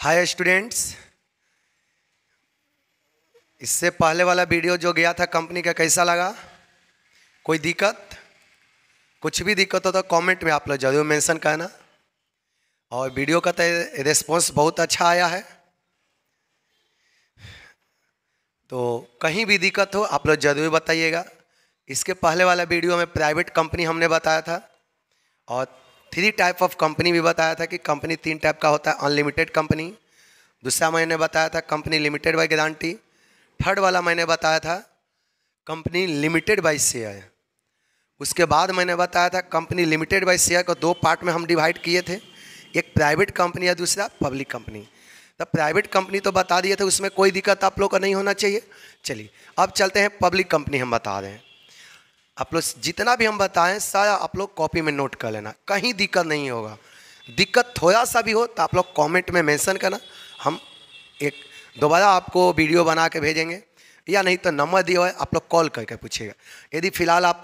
Hi students इससे पहले वाला वीडियो जो गया था कंपनी का कैसा लगा कोई दिक्कत कुछ भी दिक्कत हो तो कमेंट में आप लोग जरूर मेंशन करना और वीडियो का तो रिस्पॉन्स बहुत अच्छा आया है तो कहीं भी दिक्कत हो आप लोग जरूर बताइएगा इसके पहले वाला वीडियो में प्राइवेट कंपनी हमने बताया था और थ्री टाइप ऑफ कंपनी भी बताया था कि कंपनी तीन टाइप का होता है अनलिमिटेड कंपनी दूसरा मैंने बताया था company limited by guarantee third वाला मैंने बताया था कंपनी लिमिटेड बाई शेयर उसके बाद मैंने बताया था कंपनी लिमिटेड बाई शेयर को दो पार्ट में हम डिवाइड किए थे एक प्राइवेट कंपनी या दूसरा पब्लिक कंपनी तो प्राइवेट कंपनी तो बता दिए थे उसमें कोई दिक्कत आप लोग का नहीं होना चाहिए चलिए अब चलते हैं पब्लिक कंपनी हम बता रहे हैं आप लोग जितना भी हम बताएं सारा आप लोग कॉपी में नोट कर लेना कहीं दिक्कत नहीं होगा दिक्कत थोड़ा सा भी हो तो आप लोग कमेंट में मेंशन करना हम एक दोबारा आपको वीडियो बना के भेजेंगे या नहीं तो नंबर दिया है आप लोग कॉल करके पूछिएगा यदि फिलहाल आप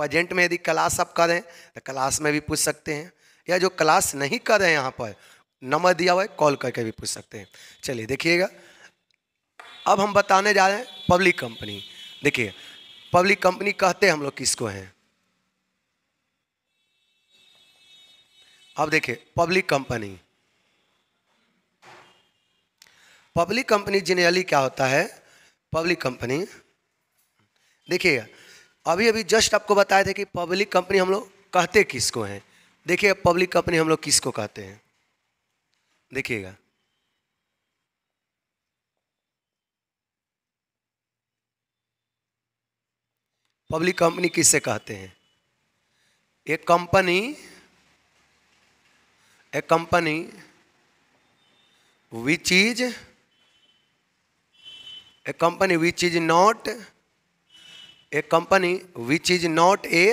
प्रजेंट में यदि क्लास आप करें तो क्लास में भी पूछ सकते हैं या जो क्लास नहीं कर रहे हैं यहाँ पर नंबर दिया हुआ है कॉल करके भी पूछ सकते हैं चलिए देखिएगा अब हम बताने जा रहे हैं पब्लिक कंपनी देखिए पब्लिक कंपनी कहते हम लोग किसको हैं अब देखिए public company public company generally क्या होता है पब्लिक कंपनी देखिए अभी अभी जस्ट आपको बताया था कि पब्लिक कंपनी हम लोग कहते किसको हैं देखिए पब्लिक कंपनी हम लोग किसको कहते हैं देखिएगा पब्लिक कंपनी किससे कहते हैं एक company a company which is a company which is not a company which is not a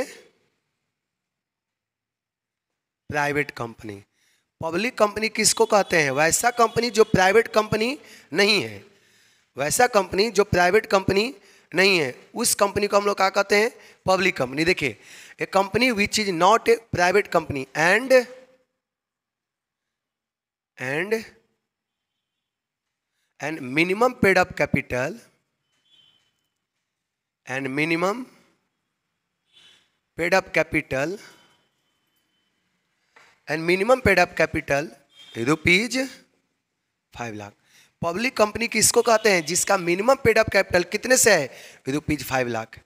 private company public company किसको कहते हैं वैसा कंपनी जो प्राइवेट कंपनी नहीं है वैसा कंपनी जो प्राइवेट कंपनी नहीं है उस कंपनी को हम लोग क्या कहते हैं पब्लिक कंपनी देखिए a company which is not a private company and and and minimum paid up capital and minimum paid up capital and minimum paid up capital rupees five lakh public company किसको कहते हैं जिसका minimum paid up capital कितने से है rupees five lakh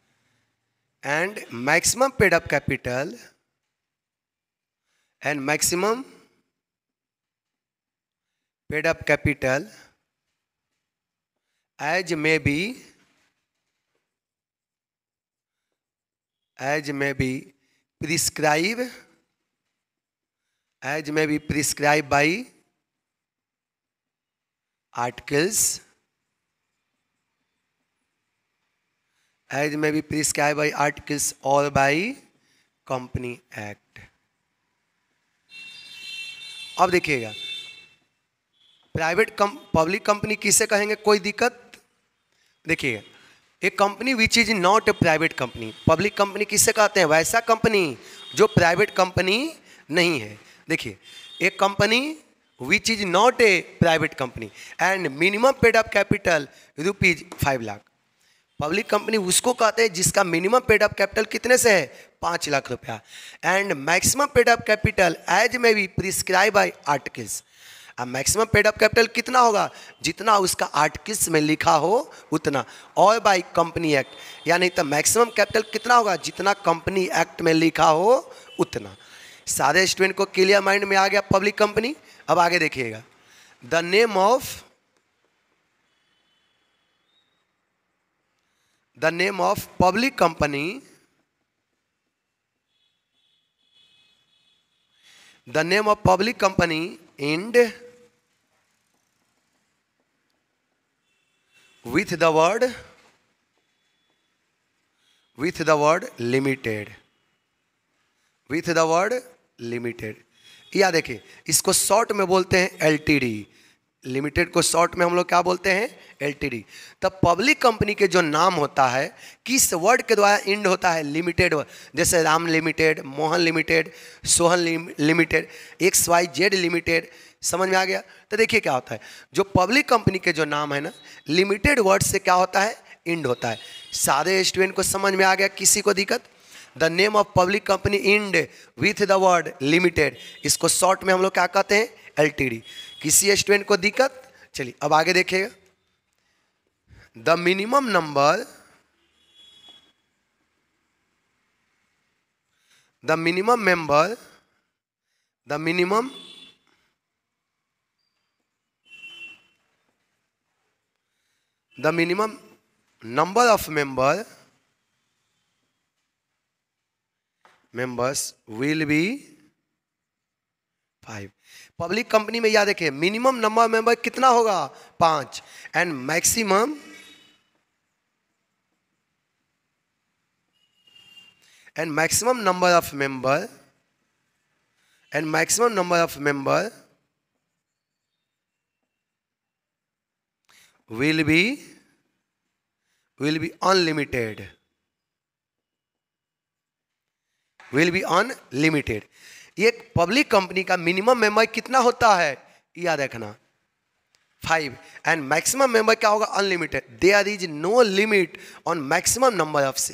and maximum paid up capital and maximum paid up capital as may be as may be prescribe as may be prescribe by articles as may be prescribed by articles or by company act अब देखिएगा private कम public company किसे कहेंगे कोई दिक्कत देखिए एक company which is not a private company public company किसे कहते हैं वैसा कंपनी जो प्राइवेट कंपनी नहीं है देखिए एक company which is not a private company and minimum paid up capital rupees 5 lakh public company उसको कहते हैं जिसका मिनिमम पेड अप कैपिटल कितने से है पाँच लाख रुपया and maximum paid up capital as may be prescribe by articles अब मैक्सिमम पेड अप कैपिटल कितना होगा जितना उसका आर्टिकल्स में लिखा हो उतना और बाई कंपनी एक्ट यानी तो मैक्सिमम कैपिटल कितना होगा जितना कंपनी एक्ट में लिखा हो उतना सारे स्टूडेंट को क्लियर माइंड में आ गया पब्लिक कंपनी अब आगे देखिएगा the name of the name of public company the name of public company end with the word with the word limited with the word limited या देखिए इसको शॉर्ट में बोलते हैं एल लिमिटेड को शॉर्ट में हम लोग क्या बोलते हैं एल तब पब्लिक कंपनी के जो नाम होता है किस वर्ड के द्वारा इंड होता है लिमिटेड जैसे Ram limited Mohan limited Sohan limited X Y Z limited समझ में आ गया तो देखिए क्या होता है जो पब्लिक कंपनी के जो नाम है ना लिमिटेड वर्ड से क्या होता है इंड होता है सारे स्टूडेंट को समझ में आ गया किसी को दिक्कत the name of public company end with the word limited इसको शॉर्ट में हम लोग क्या कहते हैं एलटीडी किसी स्टूडेंट को दिक्कत चलिए अब आगे देखिएगा the minimum number the minimum member the minimum the minimum number of member members will be five public company में याद रखें मिनिमम नंबर मेंबर कितना होगा पांच and maximum and maximum number of member and maximum number of member will be will be unlimited will be unlimited ये public company का minimum member कितना होता है याद रखना फाइव एंड मैक्सिमम मेंबर क्या होगा unlimited there is no limit on maximum number of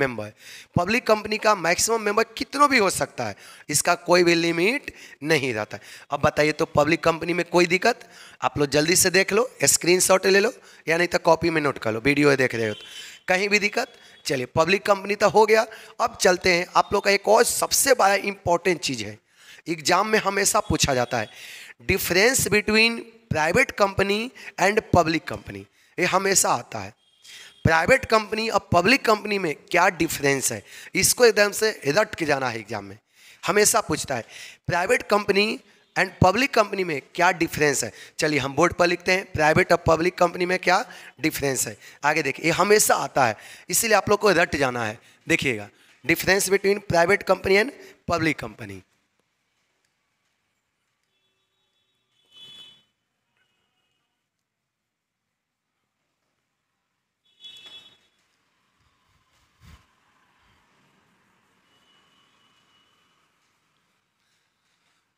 member public company का मैक्सिमम मेंबर कितनों भी हो सकता है इसका कोई भी लिमिट नहीं रहता है अब बताइए तो पब्लिक कंपनी में कोई दिक्कत आप लोग जल्दी से देख लो स्क्रीनशॉट ले लो या नहीं तो कॉपी में नोट कर लो वीडियो देख रहे हो तो कहीं भी दिक्कत चलिए पब्लिक कंपनी तो हो गया अब चलते हैं आप लोग का एक और सबसे बड़ा इंपॉर्टेंट चीज़ है एग्जाम में हमेशा पूछा जाता है difference between private company and public company ये हमेशा आता है प्राइवेट कंपनी और पब्लिक कंपनी में क्या डिफरेंस है इसको एकदम से रट के जाना है एग्जाम में हमेशा पूछता है private company and public company में क्या डिफरेंस है चलिए हम बोर्ड पर लिखते हैं प्राइवेट और पब्लिक कंपनी में क्या डिफरेंस है आगे देखिए ये हमेशा आता है इसीलिए आप लोग को रट जाना है देखिएगा difference between private company and public company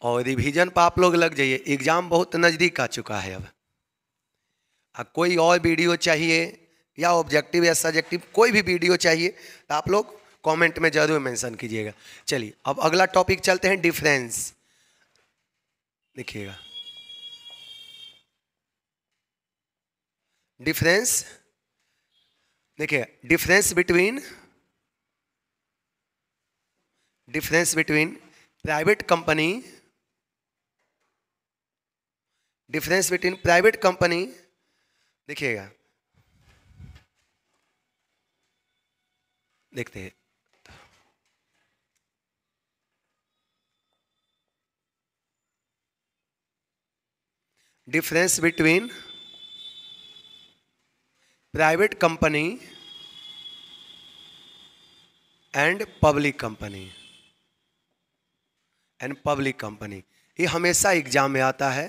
और रिविजन पर आप लोग लग जाइए एग्ज़ाम बहुत नज़दीक आ चुका है अब अब कोई और वीडियो चाहिए या ऑब्जेक्टिव या सब्जेक्टिव कोई भी वीडियो चाहिए तो आप लोग कमेंट में ज़रूर मेंशन कीजिएगा चलिए अब अगला टॉपिक चलते हैं डिफरेंस देखिएगा डिफरेंस देखिए difference between difference between private company difference between private company देखिएगा देखते हैं difference between private company and public company and public company ये हमेशा एग्जाम में आता है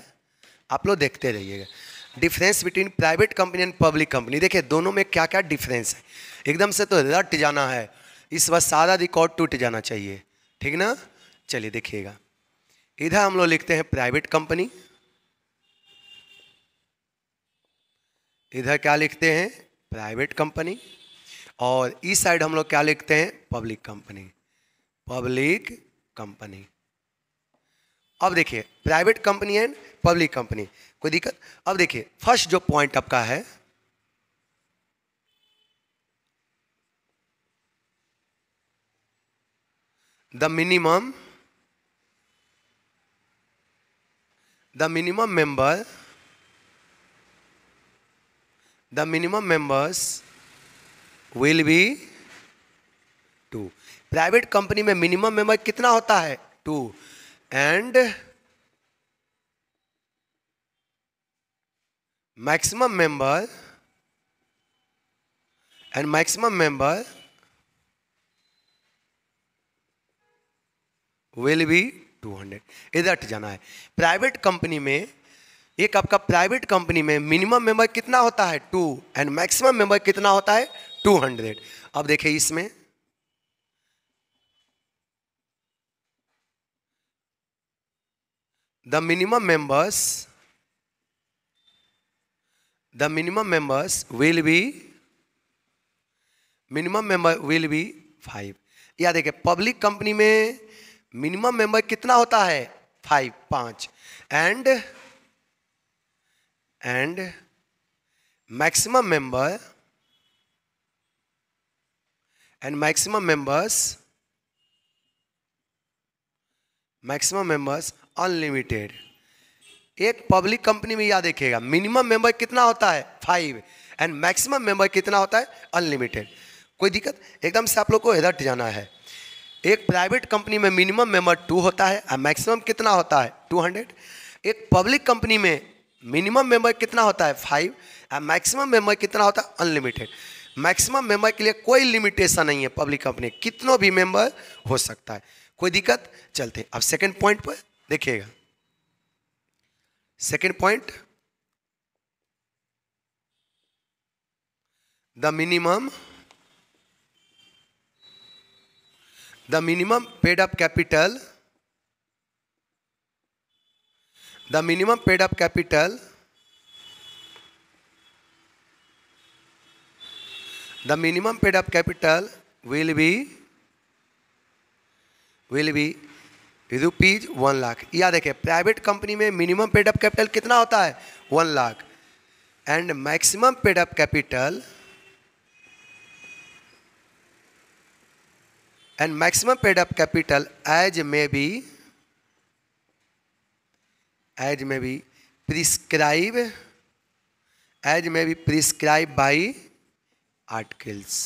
आप लोग देखते रहिएगा difference between private company and public company देखिए दोनों में क्या क्या डिफरेंस है एकदम से तो रट जाना है इस बार सारा रिकॉर्ड टूट जाना चाहिए ठीक ना चलिए देखिएगा इधर हम लोग लिखते हैं प्राइवेट कंपनी इधर क्या लिखते हैं प्राइवेट कंपनी और इस साइड हम लोग क्या लिखते हैं पब्लिक कंपनी पब्लिक कंपनी अब देखिए private company and public company कोई दिक्कत अब देखिए फर्स्ट जो पॉइंट आपका है the minimum the minimum member the minimum members will be two private company में मिनिमम मेंबर कितना होता है two and maximum member and maximum member will be 200 इधर जाना है प्राइवेट कंपनी में एक आपका प्राइवेट कंपनी में मिनिमम मेंबर कितना होता है टू एंड मैक्सिमम मेंबर कितना होता है 200 अब देखिए इसमें the minimum members the minimum members will be minimum member will be five या देखिए पब्लिक कंपनी में मिनिमम मेंबर कितना होता है फाइव पांच and and maximum member and maximum members maximum members unlimited एक पब्लिक कंपनी में याद देखेगा मिनिमम मेंबर कितना होता है फाइव एंड मैक्सिमम मेंबर कितना होता है अनलिमिटेड कोई दिक्कत एकदम से आप लोग को हिदट जाना है एक प्राइवेट कंपनी में मिनिमम मेंबर टू होता है और मैक्सिमम कितना होता है टू हंड्रेड एक पब्लिक कंपनी में मिनिमम मेंबर कितना होता है फाइव और मैक्सिमम मेंबर कितना होता है अनलिमिटेड मैक्सिमम मेंबर के लिए कोई लिमिटेशन नहीं है पब्लिक कंपनी कितनों भी मेंबर हो सकता है कोई दिक्कत चलते अब सेकेंड पॉइंट पर देखिएगा second point the minimum the minimum paid up capital the minimum paid up capital the minimum paid up capital will be will be rupees one lakh या देखे प्राइवेट कंपनी में मिनिमम पेडअप कैपिटल कितना होता है one lakh and maximum paid up capital and maximum paid up capital as may be as may be prescribe as may be prescribe by articles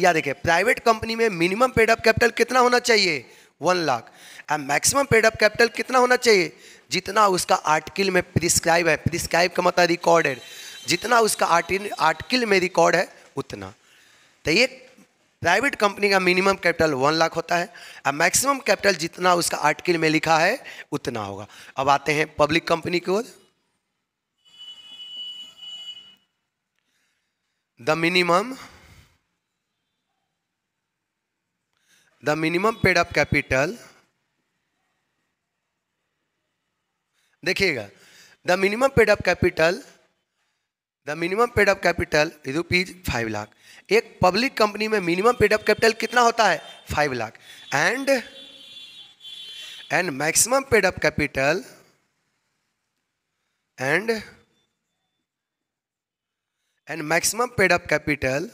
या देखें private company में minimum paid up capital कितना होना चाहिए one lakh and maximum paid up capital कितना होना चाहिए जितना उसका आर्टिकल में प्रिस्क्राइब है प्रिस्क्राइब का मतलब रिकॉर्ड है जितना उसका आर्टिकल में रिकॉर्ड है उतना तो ये प्राइवेट कंपनी का मिनिमम कैपिटल वन लाख होता है और मैक्सिमम कैपिटल जितना उसका आर्टिकल में लिखा है उतना होगा अब आते हैं पब्लिक कंपनी की ओर the minimum the minimum paid up capital देखिएगा the minimum paid up capital the minimum paid up capital rupees five lakh एक पब्लिक कंपनी में मिनिमम पेड अप कैपिटल कितना होता है five lakh and and maximum paid up capital and and maximum paid up capital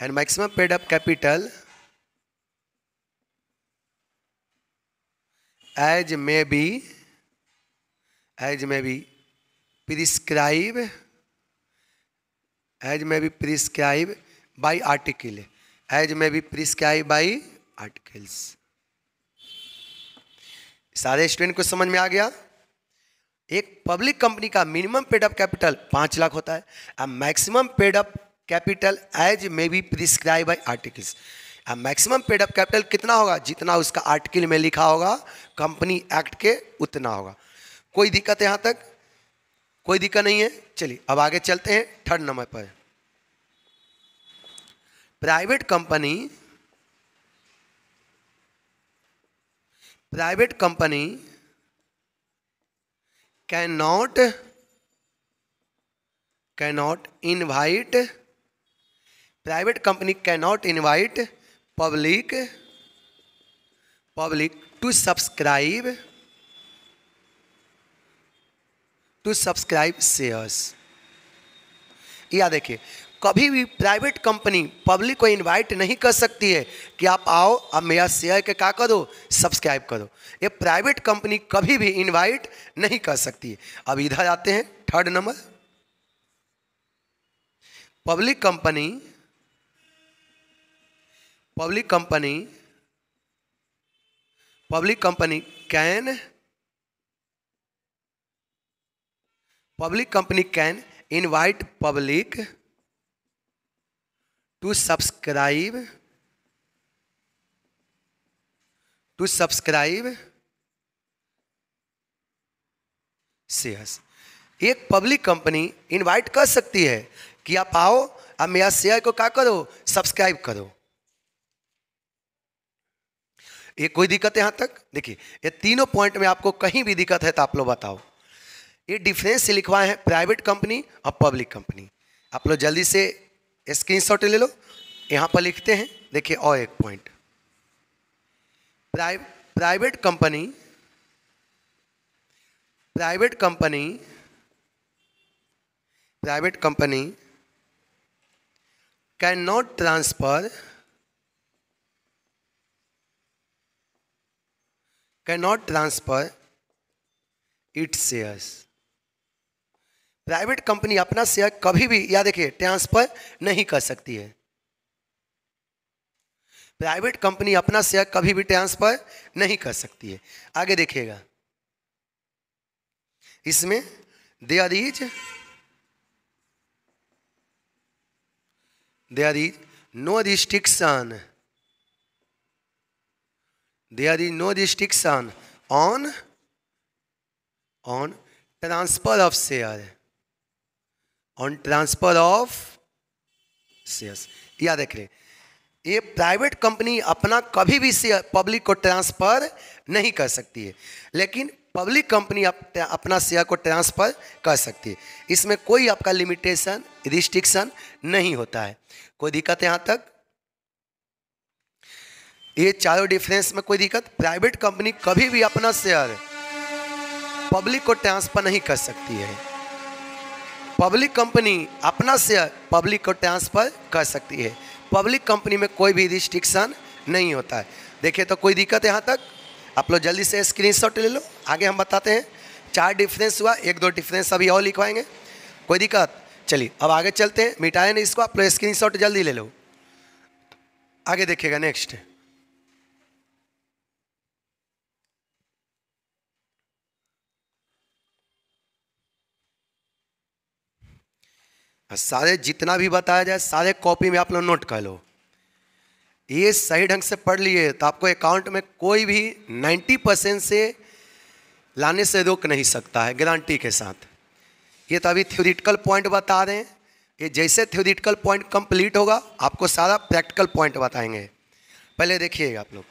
and maximum paid up capital as may be as may be prescribed as may be prescribed by article as may be prescribed by articles सारे student को समझ में आ गया एक public company का minimum paid up capital पांच लाख होता है और maximum paid up capital as may be prescribe by articles maximum paid up capital कितना होगा जितना उसका आर्टिकल में लिखा होगा कंपनी एक्ट के उतना होगा कोई दिक्कत यहाँ तक कोई दिक्कत नहीं है चलिए अब आगे चलते हैं थर्ड नंबर पर private company private company can not can not invite company can not invite public public to subscribe to subscribe shares या देखिए कभी भी प्राइवेट कंपनी पब्लिक को इनवाइट नहीं कर सकती है कि आप आओ अब मेरा शेयर के क्या करो सब्सक्राइब करो ये प्राइवेट कंपनी कभी भी इनवाइट नहीं कर सकती है अब इधर आते हैं third number public company public company public company can public company can invite public to subscribe to subscribe shares एक पब्लिक कंपनी इनवाइट कर सकती है कि आप आओ आप मेरा शेयर को क्या करो सब्सक्राइब करो ये कोई दिक्कत है यहाँ तक देखिए ये तीनों पॉइंट में आपको कहीं भी दिक्कत है तो आप लोग बताओ ये डिफरेंस से लिखवाए हैं प्राइवेट कंपनी और पब्लिक कंपनी आप लोग जल्दी से स्क्रीन शॉट ले लो यहाँ पर लिखते हैं देखिए और एक point private company private company private company can not transfer cannot transfer its shares. Private company अपना share कभी भी या देखिए ट्रांसफर नहीं कर सकती है प्राइवेट कंपनी अपना शेयर कभी भी ट्रांसफर नहीं कर सकती है आगे देखिएगा इसमें there is there is no restriction there is no restriction on on transfer of share on transfer of shares याद रख ये प्राइवेट कंपनी अपना कभी भी शेयर पब्लिक को ट्रांसफर नहीं कर सकती है लेकिन पब्लिक कंपनी अप, अपना शेयर को ट्रांसफर कर सकती है इसमें कोई आपका लिमिटेशन रिस्ट्रिक्शन नहीं होता है कोई दिक्कत यहाँ तक ये चारों डिफरेंस में कोई दिक्कत प्राइवेट कंपनी कभी भी अपना शेयर पब्लिक को ट्रांसफर नहीं कर सकती है पब्लिक कंपनी अपना शेयर पब्लिक को ट्रांसफर कर सकती है पब्लिक कंपनी में कोई भी रिस्ट्रिक्शन नहीं होता है देखिए तो कोई दिक्कत यहाँ तक आप लोग जल्दी से स्क्रीनशॉट ले लो आगे हम बताते हैं चार डिफरेंस हुआ एक दो डिफरेंस अभी और लिखवाएंगे कोई दिक्कत चलिए अब आगे चलते हैं मिटाए नहीं इसको आप लोग शॉट जल्दी ले लो आगे देखिएगा नेक्स्ट सारे जितना भी बताया जाए सारे कॉपी में आप लोग नोट कर लो ये सही ढंग से पढ़ लिए तो आपको अकाउंट में कोई भी 90 परसेंट से लाने से रोक नहीं सकता है गारंटी के साथ ये तो अभी थ्योरिटिकल पॉइंट बता रहे हैं ये जैसे थ्योरिटिकल पॉइंट कंप्लीट होगा आपको सारा प्रैक्टिकल पॉइंट बताएंगे पहले देखिएगा आप लोग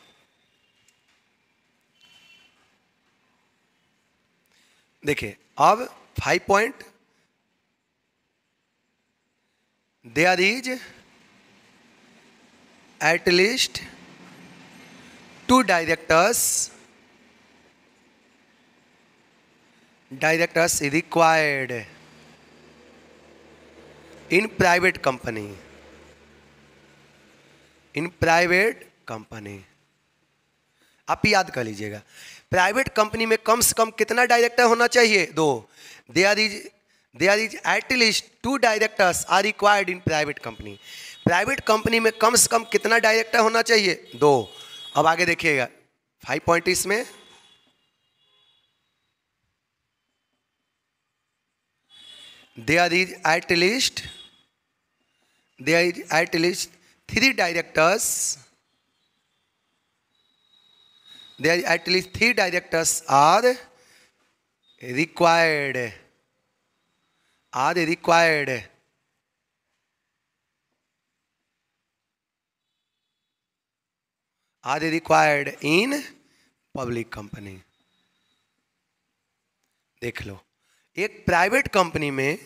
देखिए अब five point there is at least two directors directors required in private company in private company आप याद कर लीजिएगा प्राइवेट कंपनी में कम से कम कितना डायरेक्टर होना चाहिए दो there is there is at least two directors are required in private company private company में कम से कम कितना डायरेक्टर होना चाहिए दो अब आगे देखिएगा फाइव पॉइंट इसमें there is at least there is at least three directors there at least three directors are required are they required? Are they required in public company? देख लो एक प्राइवेट कंपनी में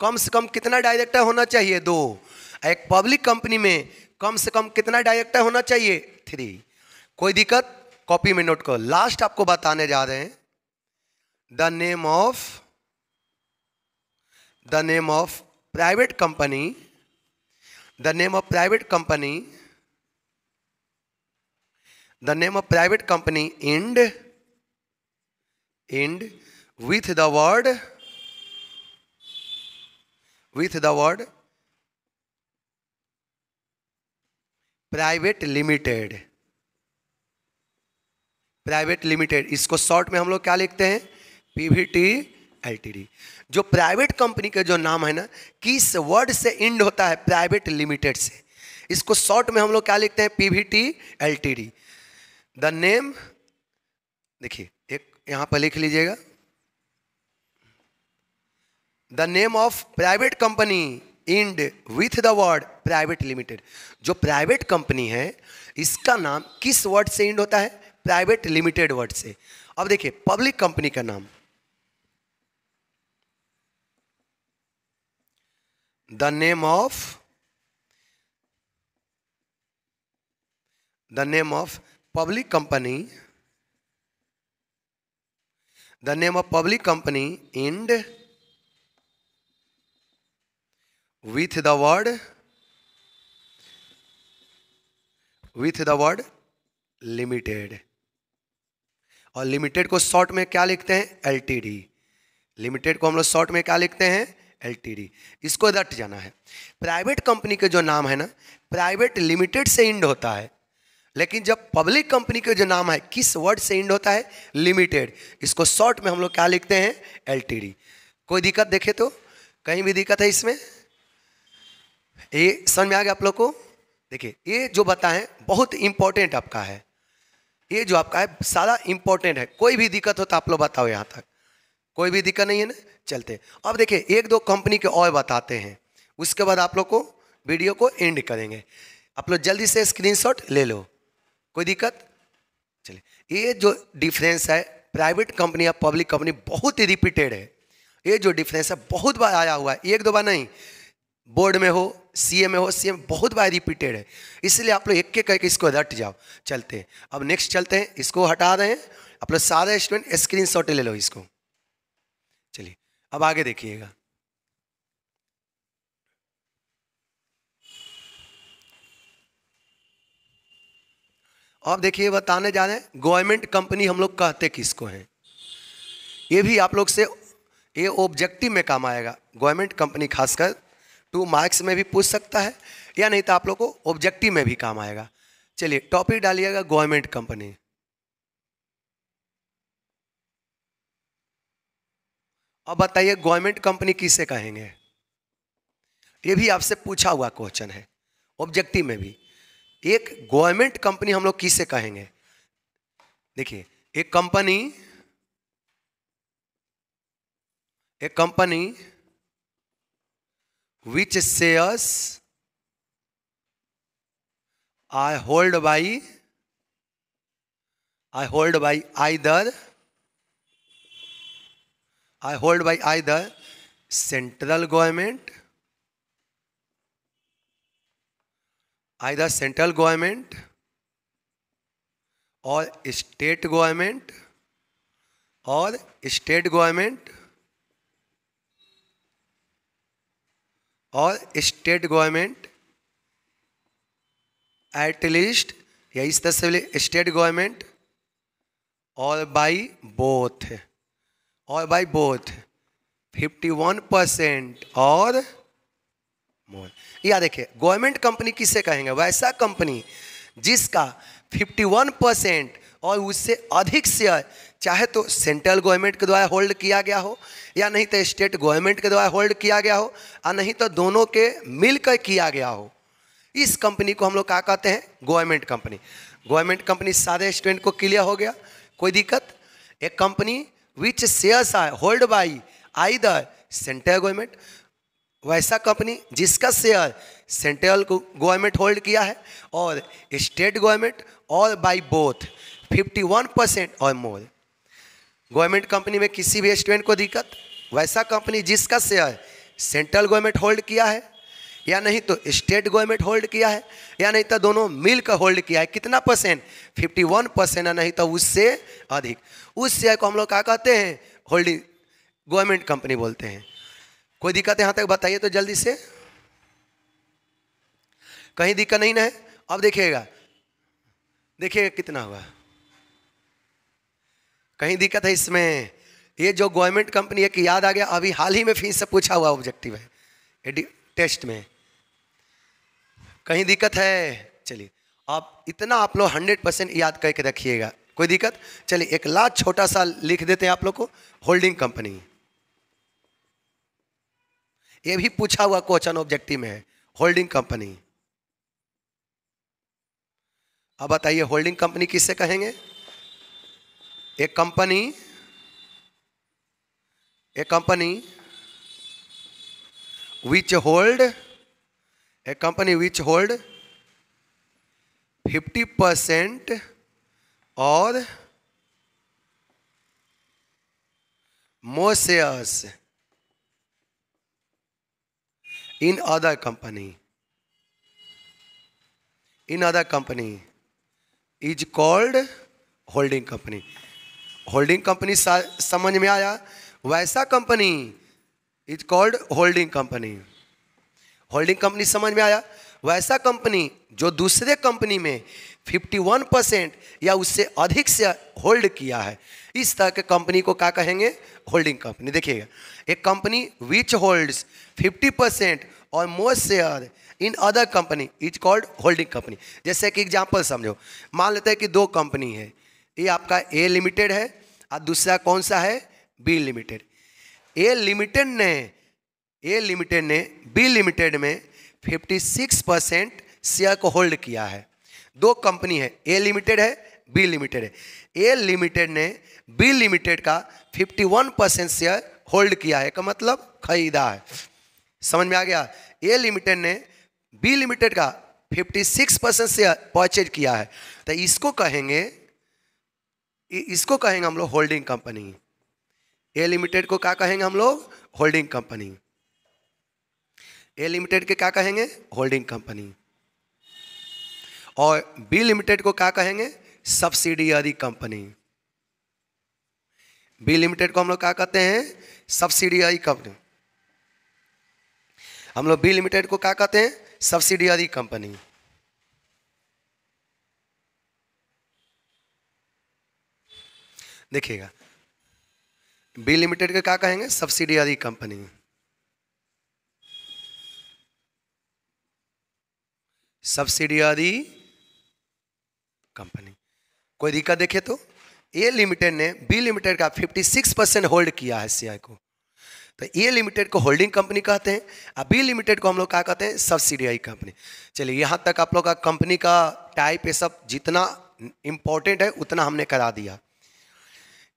कम से कम कितना डायरेक्टर होना चाहिए दो एक पब्लिक कंपनी में कम से कम कितना डायरेक्टर होना चाहिए थ्री कोई दिक्कत कॉपी में नोट करो लास्ट आपको बताने जा रहे हैं the name of the name of private company the name of private company the name of private company end end with the word with the word private limited private limited इसको short में हम लोग क्या लिखते हैं PVT LTD जो private company का जो नाम है ना किस वर्ड से इंड होता है प्राइवेट लिमिटेड से इसको शॉर्ट में हम लोग क्या लिखते हैं पीवीटी डी द नेम देखिए एक यहां पर लिख लीजिएगा the name of private company end with the word private limited जो प्राइवेट कंपनी है इसका नाम किस वर्ड से इंड होता है प्राइवेट लिमिटेड वर्ड से अब देखिए पब्लिक कंपनी का नाम the name of the name of public company the name of public company end with the word with the word limited और लिमिटेड को शॉर्ट में क्या लिखते हैं एलटीडी लिमिटेड को हम लोग शॉर्ट में क्या लिखते हैं एल इसको रट जाना है प्राइवेट कंपनी के जो नाम है ना प्राइवेट लिमिटेड से इंड होता है लेकिन जब पब्लिक कंपनी के जो नाम है किस वर्ड से इंड होता है लिमिटेड इसको शॉर्ट में हम लोग क्या लिखते हैं एल कोई दिक्कत देखे तो कहीं भी दिक्कत है इसमें ये समझ में आ गया आप लोग को देखिए ये जो बताएं बहुत इंपॉर्टेंट आपका है ये जो आपका है सारा इंपॉर्टेंट है कोई भी दिक्कत हो तो आप लोग बताओ यहाँ तक कोई भी दिक्कत नहीं है ना चलते अब देखिए एक दो कंपनी के और बताते हैं उसके बाद आप लोग को वीडियो को एंड करेंगे आप लोग जल्दी से स्क्रीनशॉट ले लो कोई दिक्कत चलिए ये जो डिफरेंस है प्राइवेट कंपनी या पब्लिक कंपनी बहुत ही रिपीटेड है ये जो डिफरेंस है बहुत बार आया हुआ है एक दो बार नहीं बोर्ड में हो सीए में हो सीए बहुत बार रिपीटेड है इसलिए आप लोग एक एक करके इसको रट जाओ चलते हैं अब नेक्स्ट चलते हैं इसको हटा रहे हैं आप लोग सारे स्टूडेंट स्क्रीन ले लो इसको चलिए अब आगे देखिएगा अब देखिए बताने जा रहे हैं गवर्नमेंट कंपनी हम लोग कहते किसको हैं ये भी आप लोग से ये ऑब्जेक्टिव में काम आएगा गवर्नमेंट कंपनी खासकर टू मार्क्स में भी पूछ सकता है या नहीं तो आप लोग को ऑब्जेक्टिव में भी काम आएगा चलिए टॉपिक डालिएगा गवर्नमेंट कंपनी अब बताइए गवर्नमेंट कंपनी किसे कहेंगे ये भी आपसे पूछा हुआ क्वेश्चन है ऑब्जेक्टिव में भी एक गवर्नमेंट कंपनी हम लोग किसे कहेंगे देखिए एक कंपनी एक company which shares I hold by I hold by I दर I hold by I the central government I the central government और स्टेट गवर्नमेंट और स्टेट गवर्नमेंट और स्टेट गवर्नमेंट एट लीस्ट या इस तरह से स्टेट गवर्नमेंट और by both by both fifty 51 percent और मोर या देखिए गवर्नमेंट कंपनी किसे कहेंगे वैसा कंपनी जिसका 51 परसेंट और उससे अधिक शेयर चाहे तो सेंट्रल गवर्नमेंट के द्वारा होल्ड किया गया हो या नहीं तो स्टेट गवर्नमेंट के द्वारा होल्ड किया गया हो या नहीं तो दोनों के मिलकर किया गया हो इस कंपनी को हम लोग क्या कहते हैं गवर्नमेंट कंपनी गवर्नमेंट कंपनी सारे स्टूडेंट को क्लियर हो गया कोई दिक्कत एक company which shares hold by आई either सेंट्रल गवर्नमेंट वैसा कंपनी जिसका शेयर सेंट्रल गवर्नमेंट होल्ड किया है और स्टेट गवर्नमेंट और बाई बोथ 51 परसेंट और मोर गवर्नमेंट कंपनी में किसी भी स्टूडेंट को दिक्कत वैसा कंपनी जिसका शेयर सेंट्रल गवर्नमेंट होल्ड किया है या नहीं तो स्टेट गवर्नमेंट होल्ड किया है या नहीं तो दोनों मिलकर होल्ड किया है कितना परसेंट फिफ्टी वन परसेंट नहीं तो उससे अधिक उस शेयर को हम लोग क्या कहते हैं होल्डिंग गवर्नमेंट कंपनी बोलते हैं कोई दिक्कत यहाँ तक बताइए तो जल्दी से कहीं दिक्कत नहीं ना है अब देखिएगा देखिएगा कितना हुआ कहीं दिक्कत है इसमें ये जो गवर्नमेंट कंपनी है कि याद आ गया अभी हाल ही में फिर से पूछा हुआ ऑब्जेक्टिव है टेस्ट में कहीं दिक्कत है चलिए आप इतना आप लोग हंड्रेड परसेंट याद करके रखिएगा कोई दिक्कत चलिए एक लास्ट छोटा सा लिख देते हैं आप लोग को होल्डिंग कंपनी ये भी पूछा हुआ क्वेश्चन ऑब्जेक्टिव में है होल्डिंग कंपनी अब बताइए होल्डिंग कंपनी किससे कहेंगे एक कंपनी एक company which hold a company which hold 50% or more shares in other company in other company is called holding company holding company samajh mein aaya वैसा company is called holding company holding company समझ में आया वैसा company जो दूसरे company में 51 percent या उससे अधिक से होल्ड किया है इस तरह के कंपनी को क्या कहेंगे होल्डिंग कंपनी देखिएगा एक कंपनी विच होल्ड्स 50 परसेंट और most share in other company is called holding company जैसे कि एग्जाम्पल समझो मान लेते हैं कि दो कंपनी है ये आपका ए लिमिटेड है और दूसरा कौन सा है बी लिमिटेड ए लिमिटेड ने ए लिमिटेड ने बी लिमिटेड में 56 परसेंट शेयर को होल्ड किया है दो कंपनी है ए लिमिटेड है बी लिमिटेड है ए लिमिटेड ने बी लिमिटेड का 51 परसेंट शेयर होल्ड किया है का मतलब खरीदा है समझ में आ गया ए लिमिटेड ने बी लिमिटेड का 56 परसेंट शेयर परचेज किया है तो इसको कहेंगे इसको कहेंगे हम लोग होल्डिंग कंपनी ए लिमिटेड को क्या कहेंगे हम लोग होल्डिंग कंपनी ए लिमिटेड के क्या कहेंगे होल्डिंग कंपनी और बी लिमिटेड को क्या कहेंगे सब्सिडियरी कंपनी बी लिमिटेड को हम लोग क्या कहते हैं सब्सिडियरी कंपनी हम लोग बी लिमिटेड को क्या कहते हैं सब्सिडियरी कंपनी देखिएगा बी लिमिटेड के क्या कहेंगे subsidiary company subsidiary company कोई दिक्कत देखे तो ए लिमिटेड ने बी लिमिटेड का 56 परसेंट होल्ड किया है सीआई को तो ए लिमिटेड को होल्डिंग कंपनी कहते हैं और बी लिमिटेड को हम लोग क्या कहते हैं सब्सिडी कंपनी चलिए यहाँ तक आप लोग का कंपनी का टाइप ये सब जितना इंपॉर्टेंट है उतना हमने करा दिया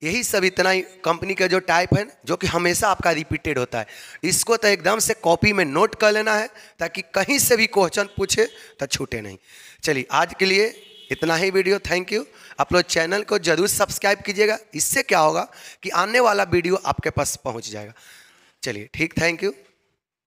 यही सब इतना ही कंपनी का जो टाइप है जो कि हमेशा आपका रिपीटेड होता है इसको तो एकदम से कॉपी में नोट कर लेना है ताकि कहीं से भी क्वेश्चन पूछे तो छूटे नहीं चलिए आज के लिए इतना ही वीडियो थैंक यू आप लोग चैनल को जरूर सब्सक्राइब कीजिएगा इससे क्या होगा कि आने वाला वीडियो आपके पास पहुंच जाएगा चलिए ठीक थैंक यू